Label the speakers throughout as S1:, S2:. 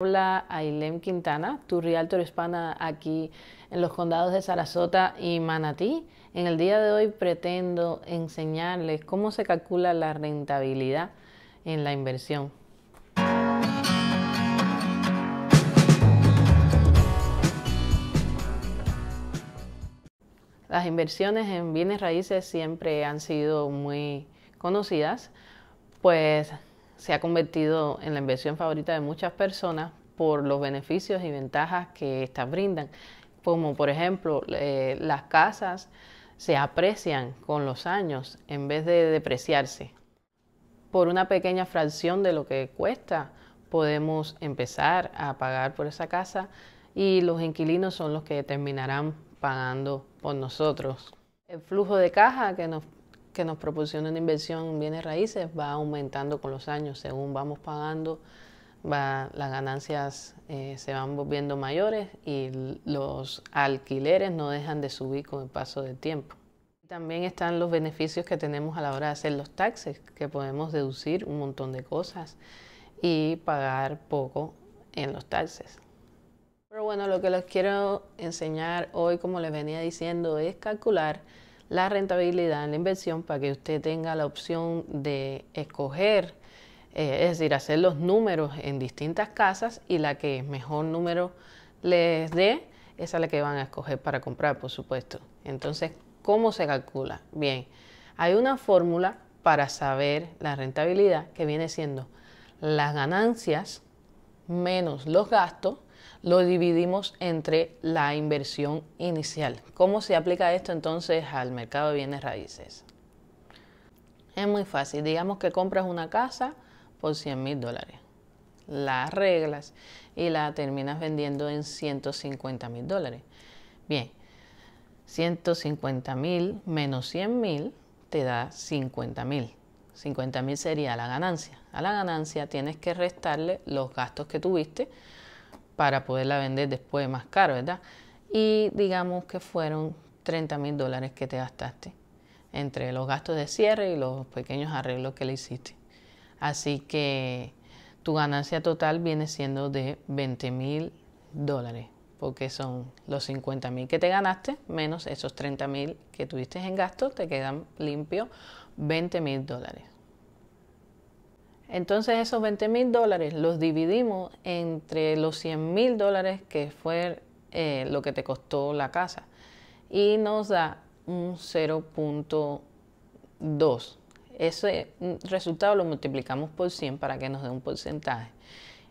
S1: Hola, Ailem Quintana, tu realtor hispana aquí en los condados de Sarasota y Manatí. En el día de hoy pretendo enseñarles cómo se calcula la rentabilidad en la inversión. Las inversiones en bienes raíces siempre han sido muy conocidas, pues se ha convertido en la inversión favorita de muchas personas por los beneficios y ventajas que estas brindan, como por ejemplo eh, las casas se aprecian con los años en vez de depreciarse. Por una pequeña fracción de lo que cuesta podemos empezar a pagar por esa casa y los inquilinos son los que terminarán pagando por nosotros. El flujo de caja que nos que nos proporciona una inversión en bienes raíces va aumentando con los años. Según vamos pagando, va, las ganancias eh, se van volviendo mayores y los alquileres no dejan de subir con el paso del tiempo. También están los beneficios que tenemos a la hora de hacer los taxes, que podemos deducir un montón de cosas y pagar poco en los taxes. Pero bueno, lo que les quiero enseñar hoy, como les venía diciendo, es calcular la rentabilidad en la inversión para que usted tenga la opción de escoger, eh, es decir, hacer los números en distintas casas y la que mejor número les dé, esa es la que van a escoger para comprar, por supuesto. Entonces, ¿cómo se calcula? Bien, hay una fórmula para saber la rentabilidad que viene siendo las ganancias menos los gastos lo dividimos entre la inversión inicial. ¿Cómo se aplica esto entonces al mercado de bienes raíces? Es muy fácil. Digamos que compras una casa por 100 mil dólares. La arreglas y la terminas vendiendo en 150 mil dólares. Bien, 150 mil menos 100 mil te da 50 mil. 50 mil sería la ganancia. A la ganancia tienes que restarle los gastos que tuviste para poderla vender después más caro, ¿verdad? Y digamos que fueron 30 mil dólares que te gastaste entre los gastos de cierre y los pequeños arreglos que le hiciste. Así que tu ganancia total viene siendo de 20 mil dólares, porque son los 50 mil que te ganaste menos esos 30 mil que tuviste en gastos, te quedan limpios 20 mil dólares. Entonces esos 20 mil dólares los dividimos entre los 100 mil dólares que fue eh, lo que te costó la casa y nos da un 0.2. Ese mm, resultado lo multiplicamos por 100 para que nos dé un porcentaje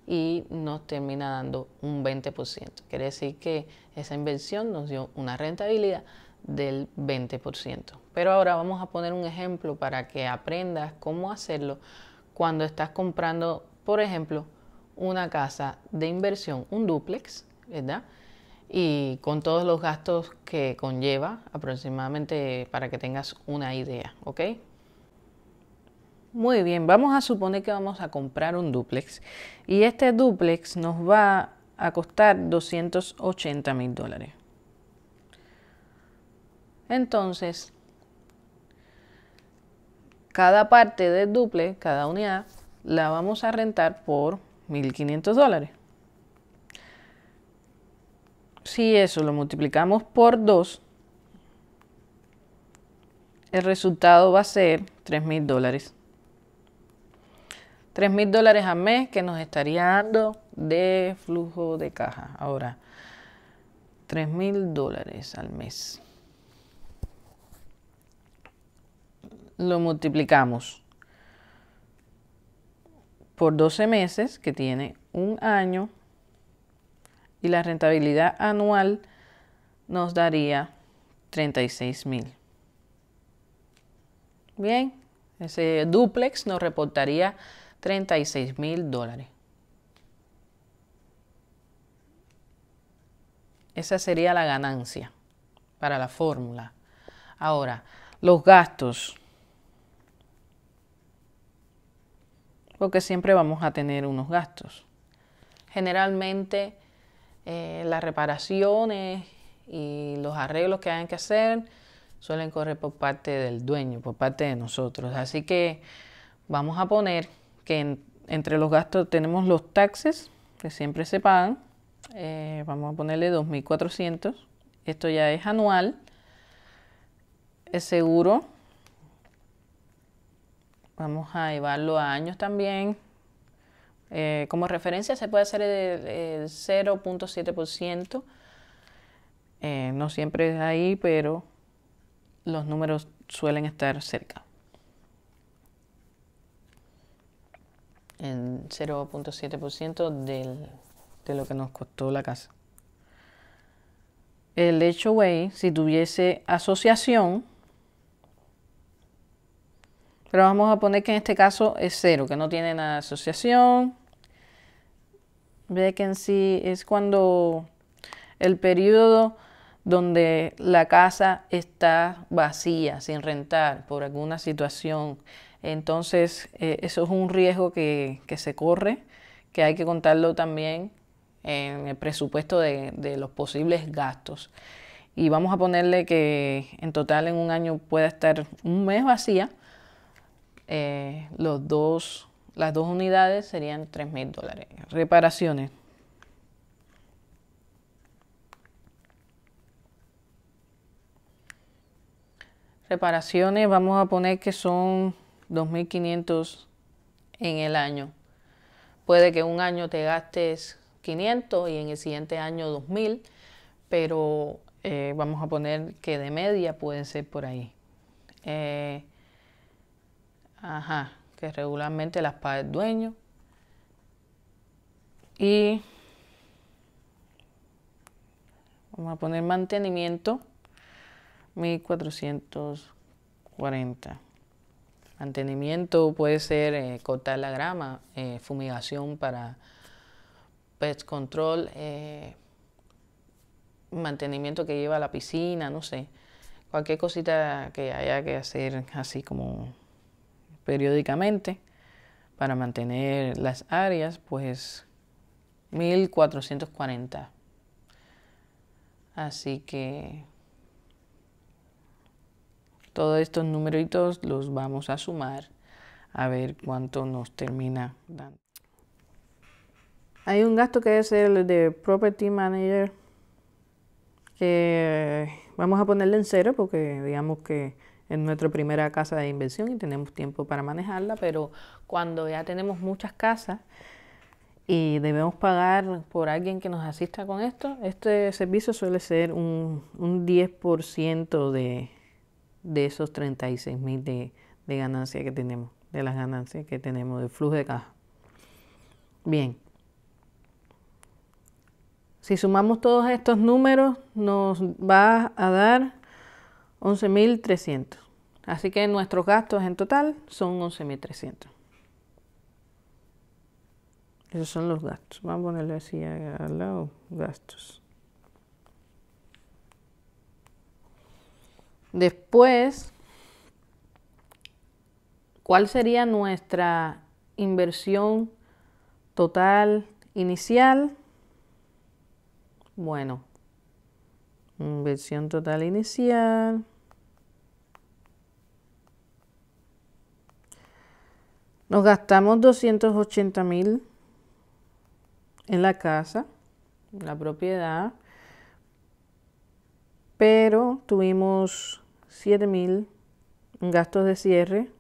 S1: y nos termina dando un 20%. Quiere decir que esa inversión nos dio una rentabilidad del 20%. Pero ahora vamos a poner un ejemplo para que aprendas cómo hacerlo cuando estás comprando, por ejemplo, una casa de inversión, un dúplex, ¿verdad? Y con todos los gastos que conlleva, aproximadamente para que tengas una idea, ¿ok? Muy bien, vamos a suponer que vamos a comprar un dúplex y este dúplex nos va a costar 280 mil dólares. Entonces, cada parte del duple, cada unidad, la vamos a rentar por 1.500 dólares. Si eso lo multiplicamos por 2, el resultado va a ser 3.000 dólares. 3.000 dólares al mes que nos estaría dando de flujo de caja. Ahora, 3.000 dólares al mes. lo multiplicamos por 12 meses, que tiene un año, y la rentabilidad anual nos daría 36 mil. Bien, ese duplex nos reportaría 36 mil dólares. Esa sería la ganancia para la fórmula. Ahora, los gastos. porque siempre vamos a tener unos gastos. Generalmente eh, las reparaciones y los arreglos que hay que hacer suelen correr por parte del dueño, por parte de nosotros. Así que vamos a poner que entre los gastos tenemos los taxes, que siempre se pagan. Eh, vamos a ponerle 2.400. Esto ya es anual. es seguro, vamos a llevarlo a años también. Eh, como referencia se puede hacer el, 0.7%. Eh, no siempre es ahí, pero los números suelen estar cerca. En 0.7% de lo que nos costó la casa. El way si tuviese asociación, pero vamos a poner que en este caso es cero, que no tiene nada de asociación. Vacancy es cuando el periodo donde la casa está vacía, sin rentar, por alguna situación. Entonces, eh, eso es un riesgo que, se corre, que hay que contarlo también en el presupuesto de, de los posibles gastos. Y vamos a ponerle que en total en un año pueda estar un mes vacía eh, los dos, las dos unidades serían 3 mil dólares. Reparaciones. Reparaciones, vamos a poner que son 2.500 en el año. Puede que un año te gastes 500 y en el siguiente año 2000, pero eh, vamos a poner que de media pueden ser por ahí. Eh, Ajá, que regularmente las paga el dueño. Y vamos a poner mantenimiento 1440. Mantenimiento puede ser eh, cortar la grama, eh, fumigación para pest control, eh, mantenimiento que lleva a la piscina, no sé. Cualquier cosita que haya que hacer así como periódicamente para mantener las áreas, pues 1440. Así que todos estos numeritos los vamos a sumar a ver cuánto nos termina dando. Hay un gasto que es el de Property Manager, que vamos a ponerle en cero porque digamos que en nuestra primera casa de inversión y tenemos tiempo para manejarla, pero cuando ya tenemos muchas casas y debemos pagar por alguien que nos asista con esto, este servicio suele ser un, un 10% de, esos 36 mil de, de ganancia que tenemos, de las ganancias que tenemos, de flujo de caja. Bien. Si sumamos todos estos números, nos va a dar 11.300. Así que nuestros gastos en total son 11.300. Esos son los gastos. Vamos a ponerle así al lado, gastos. Después, ¿cuál sería nuestra inversión total inicial? Bueno, Inversión total inicial. Nos gastamos 280 mil en la casa, la propiedad, pero tuvimos 7 mil en gastos de cierre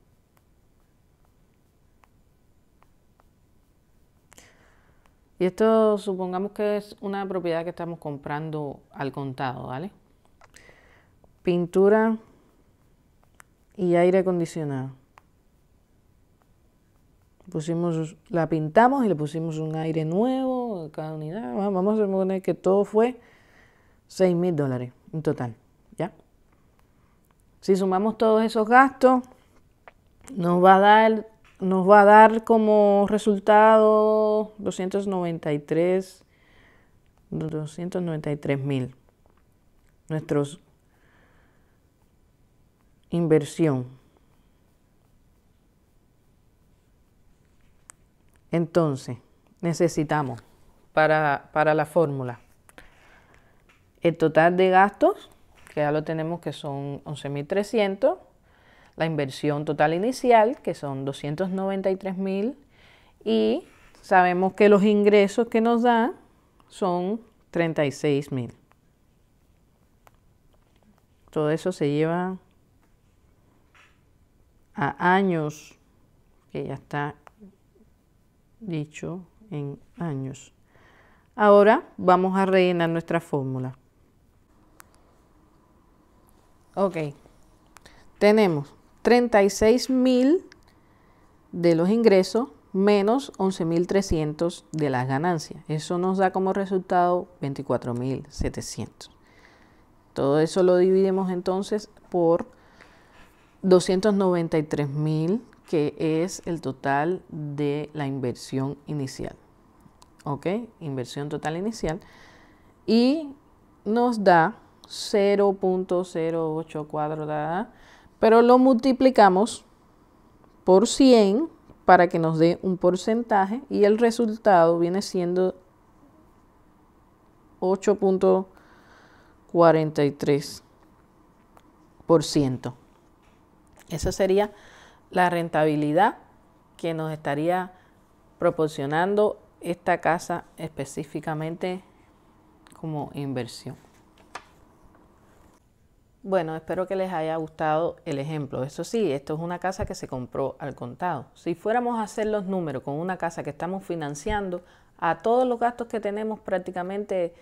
S1: Y esto supongamos que es una propiedad que estamos comprando al contado, ¿vale? Pintura y aire acondicionado. Pusimos, la pintamos y le pusimos un aire nuevo a cada unidad. Vamos a suponer que todo fue 6.000 mil dólares en total, ¿ya? Si sumamos todos esos gastos, nos va a dar nos va a dar como resultado 293 293 mil nuestros inversión entonces necesitamos para, para la fórmula el total de gastos que ya lo tenemos que son 11.300 la inversión total inicial, que son 293 mil, y sabemos que los ingresos que nos da son 36 mil. Todo eso se lleva a años, que ya está dicho en años. Ahora vamos a rellenar nuestra fórmula. Ok, tenemos 36 mil de los ingresos menos 11.300 de las ganancias. Eso nos da como resultado 24.700. Todo eso lo dividimos entonces por 293.000, que es el total de la inversión inicial. ¿Ok? Inversión total inicial. Y nos da 0.084 pero lo multiplicamos por 100 para que nos dé un porcentaje y el resultado viene siendo 8.43%. Esa sería la rentabilidad que nos estaría proporcionando esta casa específicamente como inversión. Bueno, espero que les haya gustado el ejemplo. Eso sí, esto es una casa que se compró al contado. Si fuéramos a hacer los números con una casa que estamos financiando, a todos los gastos que tenemos prácticamente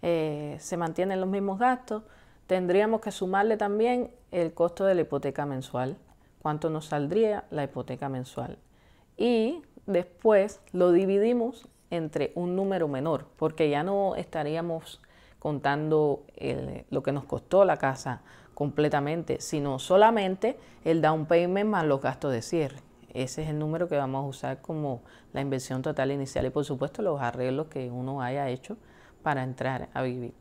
S1: eh, se mantienen los mismos gastos. Tendríamos que sumarle también el costo de la hipoteca mensual. ¿Cuánto nos saldría la hipoteca mensual? Y después lo dividimos entre un número menor, porque ya no estaríamos contando lo que nos costó la casa completamente, sino solamente el down payment más los gastos de cierre. Ese es el número que vamos a usar como la inversión total inicial y por supuesto los arreglos que uno haya hecho para entrar a vivir.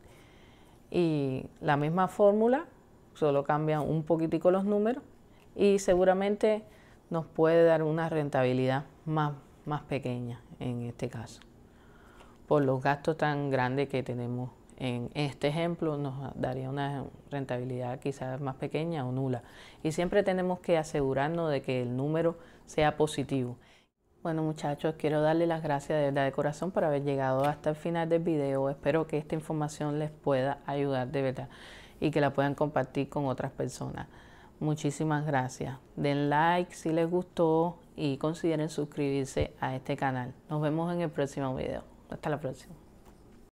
S1: Y la misma fórmula, solo cambian un poquitico los números y seguramente nos puede dar una rentabilidad más, más pequeña en este caso, por los gastos tan grandes que tenemos en este ejemplo nos daría una rentabilidad quizás más pequeña o nula. Y siempre tenemos que asegurarnos de que el número sea positivo. Bueno muchachos, quiero darles las gracias de verdad de corazón por haber llegado hasta el final del video. Espero que esta información les pueda ayudar de verdad y que la puedan compartir con otras personas. Muchísimas gracias. Den like si les gustó y consideren suscribirse a este canal. Nos vemos en el próximo video. Hasta la próxima.